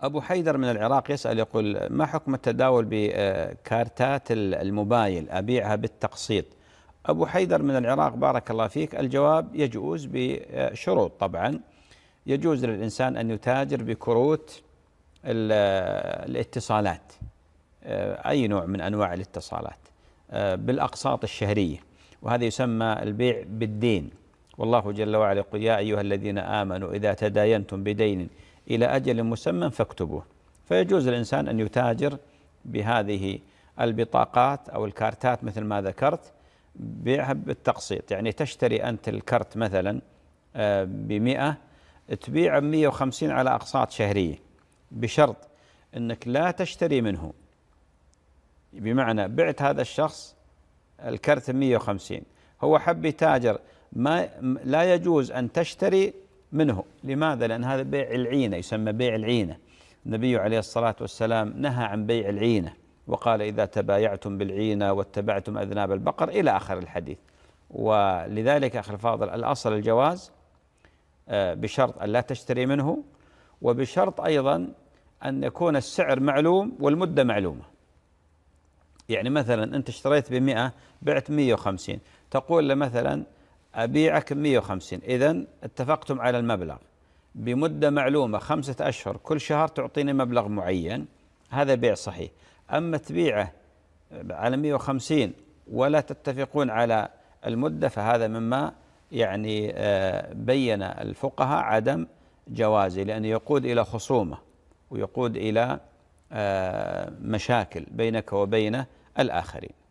أبو حيدر من العراق يسأل يقول ما حكم التداول بكارتات الموبايل أبيعها بالتقسيط أبو حيدر من العراق بارك الله فيك الجواب يجوز بشروط طبعا يجوز للإنسان أن يتاجر بكروت الاتصالات أي نوع من أنواع الاتصالات بالأقساط الشهرية وهذا يسمى البيع بالدين والله جل وعلا يقول يا أيها الذين آمنوا إذا تداينتم بدين إلى أجل مسمى فاكتبوه فيجوز الإنسان أن يتاجر بهذه البطاقات أو الكارتات مثل ما ذكرت بيعها بالتقسيط يعني تشتري أنت الكرت مثلا آه، بمئة تبيعه مئة وخمسين على أقساط شهرية بشرط أنك لا تشتري منه بمعنى بعت هذا الشخص الكرت 150 هو حب يتاجر ما لا يجوز أن تشتري منه لماذا؟ لأن هذا بيع العينة يسمى بيع العينة النبي عليه الصلاة والسلام نهى عن بيع العينة وقال إذا تبايعتم بالعينة واتبعتم أذناب البقر إلى آخر الحديث ولذلك أخي الفاضل الأصل الجواز آه، بشرط أن لا تشتري منه وبشرط أيضا أن يكون السعر معلوم والمدة معلومة يعني مثلا أنت اشتريت بمئة بعت مئة وخمسين تقول له مثلا أبيعك 150 إذا اتفقتم على المبلغ بمدة معلومة خمسة أشهر كل شهر تعطيني مبلغ معين هذا بيع صحيح أما تبيعه على 150 ولا تتفقون على المدة فهذا مما يعني آه، بين الفقهاء عدم جوازه لأنه يقود إلى خصومة ويقود إلى آه، مشاكل بينك وبين الآخرين